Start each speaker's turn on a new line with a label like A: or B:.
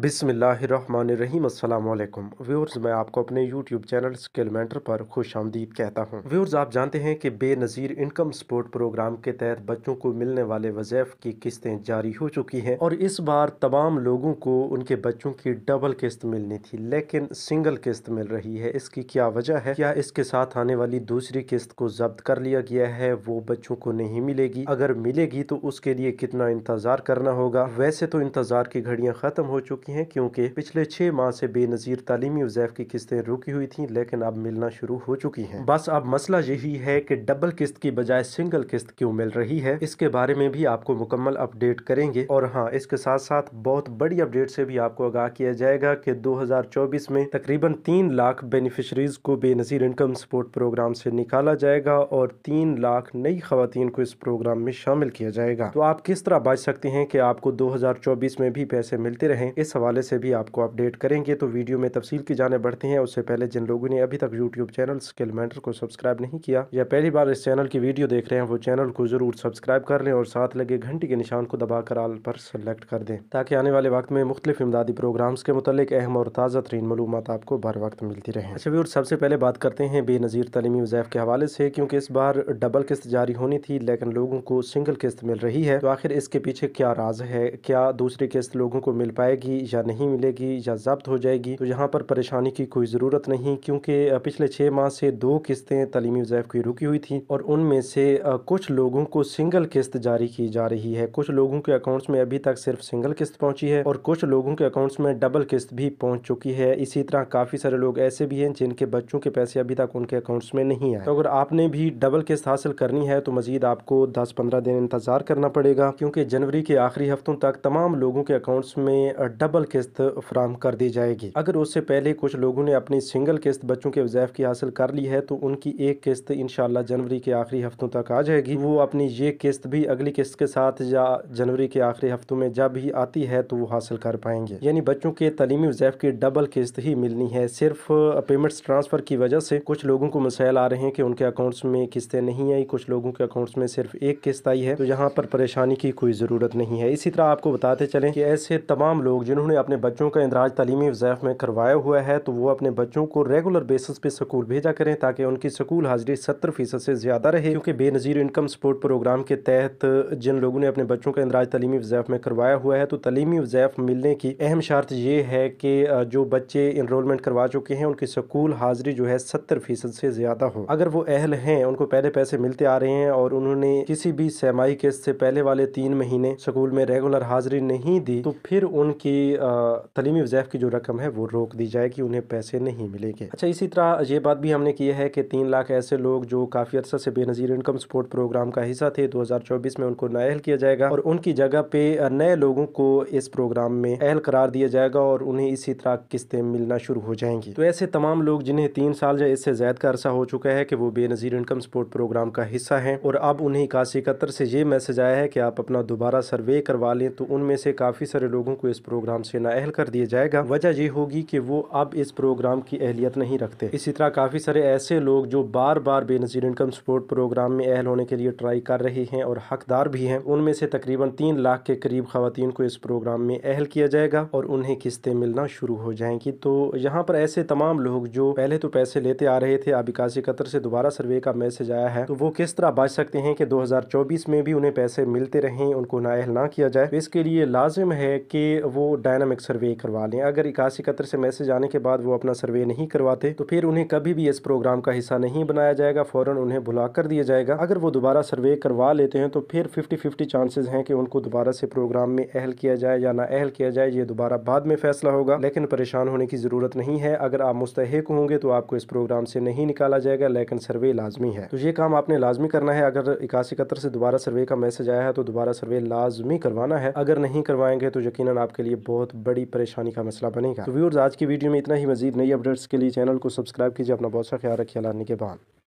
A: बिसमीम अल्लाम व्यूर्स मैं आपको अपने यूट्यूब चैनल स्किल मेंटर पर खुश आमदीद कहता हूँ व्यूर्स आप जानते हैं कि बेनज़ीर इनकम सपोर्ट प्रोग्राम के तहत बच्चों को मिलने वाले वजैफ़ की किस्तें जारी हो चुकी हैं और इस बार तमाम लोगों को उनके बच्चों की डबल किस्त मिलनी थी लेकिन सिंगल किस्त मिल रही है इसकी क्या वजह है क्या इसके साथ आने वाली दूसरी किस्त को जब्त कर लिया गया है वो बच्चों को नहीं मिलेगी अगर मिलेगी तो उसके लिए कितना इंतज़ार करना होगा वैसे तो इंतज़ार की घड़ियाँ ख़त्म हो चुकी चुकी हैं क्योंकि पिछले छह माह से बेनजीर तालीमी वजैफ की किस्तें रुकी हुई थी लेकिन अब मिलना शुरू हो चुकी हैं बस अब मसला यही है कि डबल किस्त की बजाय सिंगल किस्त क्यों मिल रही है इसके बारे में भी आपको मुकम्मल अपडेट करेंगे और हाँ इसके साथ साथ बहुत बड़ी अपडेट से भी आपको आगाह किया जाएगा कि 2024 में तकरीबन तीन लाख बेनिफिशरीज को बेनज़ीर इनकम सपोर्ट प्रोग्राम से निकाला जाएगा और तीन लाख नई खातन को इस प्रोग्राम में शामिल किया जाएगा तो आप किस तरह बच सकते हैं कि आपको 2024 में भी पैसे मिलते रहें इस इस हवाले से भी आपको अपडेट करेंगे तो वीडियो में तफसील की जाने बढ़ती हैं उससे पहले जिन लोगों ने अभी तक यूट्यूब चैनल स्किल मैटर को सब्सक्राइब नहीं किया या पहली बार इस चैनल की वीडियो देख रहे हैं वो चैनल को जरूर सब्सक्राइब कर लें और साथ लगे घंटे के निशान को कर आल पर सेलेक्ट कर दें ताकि आने वाले वक्त में मुख्तलिफ इमदादी प्रोग्राम्स के मुतलिक अहम और ताज़ा तरीन मालूम आपको बर वक्त मिलती रहे अच्छा और सबसे पहले बात करते हैं बेनज़ीर तलीमी वजैफ़ के हवाले से क्योंकि इस बार डबल किस्त जारी होनी थी लेकिन लोगों को सिंगल किस्त मिल रही है तो आखिर इसके पीछे क्या राज है क्या दूसरी किस्त लोगों को मिल पाएगी या नहीं मिलेगी या जब्त हो जाएगी तो यहाँ पर परेशानी की कोई ज़रूरत नहीं क्योंकि पिछले छः माह से दो किस्तें तलीमी वज़ैफ़ की रुकी हुई थी और उनमें से कुछ लोगों को सिंगल किस्त जारी की जा रही है कुछ लोगों के अकाउंट्स में अभी तक सिर्फ सिंगल किस्त पहुँची है और कुछ लोगों के अकाउंट्स में डबल किस्त भी पहुँच चुकी है इसी तरह काफ़ी सारे लोग ऐसे भी हैं जिनके बच्चों के पैसे अभी तक उनके अकाउंट्स में नहीं आए तो अगर आपने भी डबल किस्त हासिल करनी है तो मजीद आपको दस पंद्रह दिन इंतज़ार करना पड़ेगा क्योंकि जनवरी के आखिरी हफ्तों तक तमाम लोगों के अकाउंट्स में डबल डबल किस्त फ्राहम कर दी जाएगी अगर उससे पहले कुछ लोगों ने अपनी सिंगल किस्त बच्चों के वजैफ की हासिल कर ली है तो उनकी एक किस्त इनशाला जनवरी के आखिरी हफ्तों तक आ जाएगी वो अपनी ये किस्त भी अगली किस्त के साथ या जनवरी के आखिरी हफ्तों में जब भी आती है तो वो हासिल कर पाएंगे यानी बच्चों के तलीमी वजैफ की डबल किस्त ही मिलनी है सिर्फ पेमेंट्स ट्रांसफ़र की वजह से कुछ लोगों को मसाइल आ रहे हैं कि उनके अकाउंट्स में किस्तें नहीं आई कुछ लोगों के अकाउंट्स में सिर्फ एक किस्त आई है तो यहाँ पर परेशानी की कोई ज़रूरत नहीं है इसी तरह आपको बताते चले कि ऐसे तमाम लोग जो जिन्होंने अपने बच्चों का इंदराज तलीमी वज़ैफ़ में करवाया हुआ है तो वो अपने बच्चों को रेगुलर बेसिस पे स्कूल भेजा करें ताकि उनकी स्कूल हाजिरी सत्तर फ़ीसद से ज़्यादा रहे क्योंकि बेनज़ीर इनकम सपोर्ट प्रोग्राम के तहत जिन लोगों ने अपने बच्चों का इंदराज तलीमी वज़ैफ़ में करवाया हुआ है तो तलीमी वज़ैफ़ मिलने की अहम शर्त यह है कि जो बच्चे इनरोलमेंट करवा चुके हैं उनकी स्कूल हाजिरी जो है सत्तर फ़ीसद से ज़्यादा हो अगर वो अहल हैं उनको पहले पैसे मिलते आ रहे हैं और उन्होंने किसी भी सरमाई किस्त से पहले वाले तीन महीने स्कूल में रेगुलर हाजिरी नहीं दी तो फिर उनकी तलीमी वज़ैफ़ की जो रकम है वो रोक दी जाए कि उन्हें पैसे नहीं मिलेंगे अच्छा इसी तरह ये बात भी हमने की है कि तीन लाख ऐसे लोग जो काफ़ी अर्सा से बेनज़ीर इनकम सपोर्ट प्रोग्राम का हिस्सा थे दो हज़ार चौबीस में उनको नाअहल किया जाएगा और उनकी जगह पे नए लोगों को इस प्रोग्राम में अहल करार दिया जाएगा और उन्हें इसी तरह किस्तें मिलना शुरू हो जाएंगी तो ऐसे तमाम लोग जिन्हें तीन साल या इससे ज़्यादा का अरसा हो चुका है कि वो बेनज़ीर इनकम सपोर्ट प्रोग्राम का हिस्सा हैं और अब उन्हें इक्यासी इकहत्तर से ये मैसेज आया है कि आप अपना दोबारा सर्वे करवा लें तो उनमें से काफ़ी सारे लोगों को इस प्रोग्राम प्रोग्राम से नाअहल कर दिया जाएगा वजह यह होगी कि वो अब इस प्रोग्राम की अहलियत नहीं रखते इसी तरह काफ़ी सारे ऐसे लोग जो बार बार बेनजीर इनकम सपोर्ट प्रोग्राम में अहल होने के लिए ट्राई कर रहे हैं और हकदार भी हैं उनमें से तकरीबन तीन लाख के करीब खातन को इस प्रोग्राम में अहल किया जाएगा और उन्हें किस्तें मिलना शुरू हो जाएंगी तो यहाँ पर ऐसे तमाम लोग जो पहले तो पैसे लेते आ रहे थे आबिकासी कतर से दोबारा सर्वे का मैसेज आया है तो वो किस तरह बच सकते हैं कि 2024 में भी उन्हें पैसे मिलते रहें उनको नाअहल ना किया जाए तो इसके लिए लाजिम है कि वो डायनामिक सर्वे करवा लें अगर इक्यासी कतर से मैसेज आने के बाद वो अपना सर्वे नहीं करवाते तो फिर उन्हें कभी भी इस प्रोग्राम का हिस्सा नहीं बनाया जाएगा फ़ौरन उन्हें भुला कर दिया जाएगा अगर वो दोबारा सर्वे करवा लेते हैं तो फिर फिफ्टी फिफ्टी चांसेज हैं कि उनको दोबारा से प्रोग्राम में अहल किया जाए या ना अहल किया जाए ये दोबारा बाद में फैसला होगा लेकिन परेशान होने की ज़रूरत नहीं है अगर आप मुस्तक होंगे तो आपको इस प्रोग्राम से नहीं निकाला जाएगा लेकिन सर्वे लाजमी है तो ये काम आपने लाजमी करना है अगर इक्यासी कतर से दोबारा सर्वे का मैसेज आया है तो दोबारा सर्वे लाजमी करवाना है अगर नहीं करवाएंगे तो यकीन आपके लिए बहुत बड़ी परेशानी का मसला बनेगा तो व्यूर्स आज की वीडियो में इतना ही मजीद नई अपडेट्स के लिए चैनल को सब्सक्राइब कीजिए अपना बहुत सा ख्याल रखिए लाने के बाद